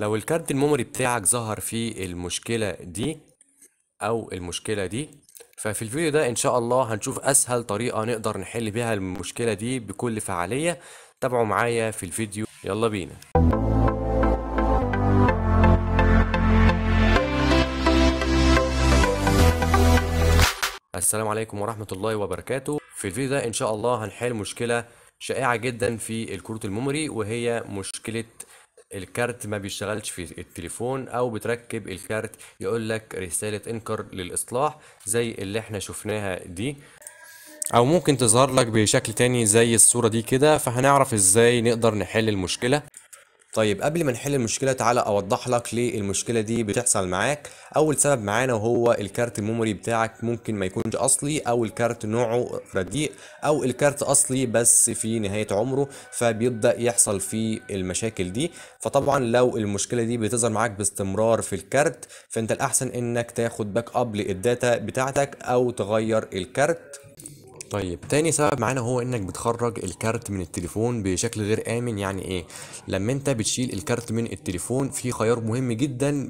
لو الكارت الميموري بتاعك ظهر فيه المشكلة دي أو المشكلة دي ففي الفيديو ده إن شاء الله هنشوف أسهل طريقة نقدر نحل بيها المشكلة دي بكل فعالية تابعوا معايا في الفيديو يلا بينا السلام عليكم ورحمة الله وبركاته في الفيديو ده إن شاء الله هنحل مشكلة شائعة جدا في الكروت الميموري وهي مشكلة الكارت ما بيشتغلش في التليفون او بتركب الكارت يقول لك رساله انكر للاصلاح زي اللي احنا شفناها دي او ممكن تظهر لك بشكل تاني زي الصوره دي كده فهنعرف ازاي نقدر نحل المشكله طيب قبل ما نحل المشكله تعالى اوضح لك ليه المشكله دي بتحصل معاك اول سبب معانا وهو الكارت الميموري بتاعك ممكن ما يكونش اصلي او الكارت نوعه رديء او الكارت اصلي بس في نهايه عمره فبيبدا يحصل فيه المشاكل دي فطبعا لو المشكله دي بتظهر معاك باستمرار في الكارت فانت الاحسن انك تاخد باك اب للداتا بتاعتك او تغير الكارت طيب تاني سبب معانا هو انك بتخرج الكارت من التليفون بشكل غير امن يعني ايه لما انت بتشيل الكارت من التليفون في خيار مهم جدا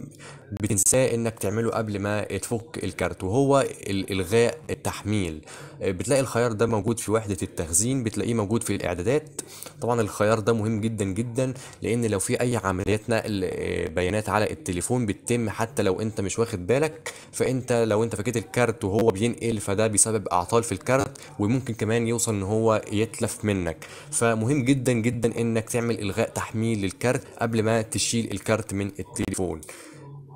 بتنساه انك تعمله قبل ما تفك الكارت وهو الغاء التحميل بتلاقي الخيار ده موجود في وحده التخزين بتلاقيه موجود في الاعدادات طبعا الخيار ده مهم جدا جدا لان لو في اي عمليات نقل آه، بيانات على التليفون بتتم حتى لو انت مش واخد بالك فانت لو انت فكيت الكارت وهو بينقل فده بيسبب اعطال في الكارت وممكن كمان يوصل ان هو يتلف منك فمهم جدا جدا انك تعمل الغاء تحميل للكارت قبل ما تشيل الكارت من التليفون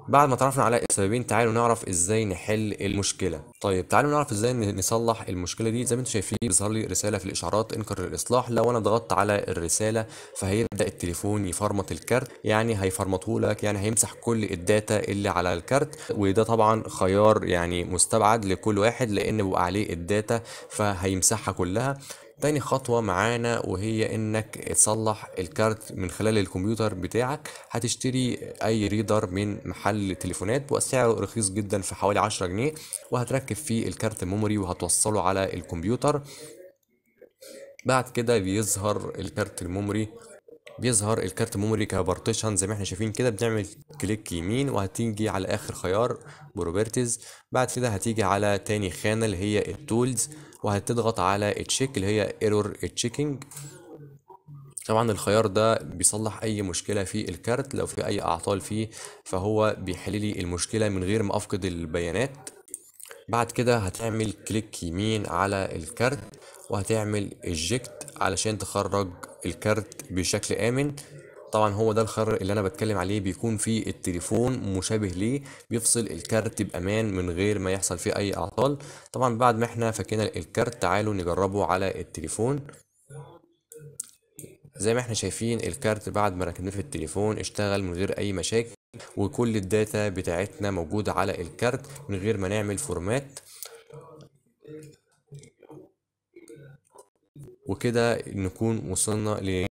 بعد ما تعرفنا على السببين تعالوا نعرف ازاي نحل المشكله طيب تعالوا نعرف ازاي نصلح المشكله دي زي ما انتم شايفين بيظهر لي رساله في الاشعارات انكر الاصلاح لو انا ضغطت على الرساله فهيبدا التليفون يفرمط الكارت يعني هيفرمطه لك يعني هيمسح كل الداتا اللي على الكارت وده طبعا خيار يعني مستبعد لكل واحد لان بيبقى عليه الداتا فهيمسحها كلها تاني خطوة معانا وهي انك تصلح الكارت من خلال الكمبيوتر بتاعك هتشتري اي ريدر من محل تليفونات وسعره رخيص جدا في حوالي 10 جنيه وهتركب فيه الكارت ميموري وهتوصله على الكمبيوتر بعد كده بيظهر الكارت الميموري بيظهر الكارت ميموري كبارتيشن زي ما احنا شايفين كده بنعمل كليك يمين وهتيجي على اخر خيار بروبرتيز بعد كده هتيجي على تاني خانه اللي هي التولز وهتضغط على تشيك اللي هي ايرور تشيكينج طبعا الخيار ده بيصلح اي مشكله في الكارت لو في اي اعطال فيه فهو بيحل لي المشكله من غير ما افقد البيانات بعد كده هتعمل كليك يمين على الكارت وهتعمل ايجكت علشان تخرج الكارت بشكل آمن طبعا هو ده الخيار اللي انا بتكلم عليه بيكون في التليفون مشابه ليه بيفصل الكارت بامان من غير ما يحصل فيه اي اعطال طبعا بعد ما احنا فكينا الكارت تعالوا نجربه على التليفون زي ما احنا شايفين الكارت بعد ما ركبناه في التليفون اشتغل من غير اي مشاكل وكل الداتا بتاعتنا موجودة على الكارت من غير ما نعمل فورمات وكده نكون وصلنا ل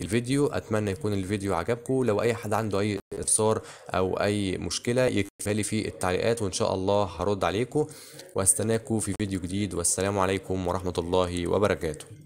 الفيديو اتمنى يكون الفيديو عجبكم لو اي حد عنده اي اتصار او اي مشكله يكفالي في التعليقات وان شاء الله هرد عليكم واستناكم في فيديو جديد والسلام عليكم ورحمه الله وبركاته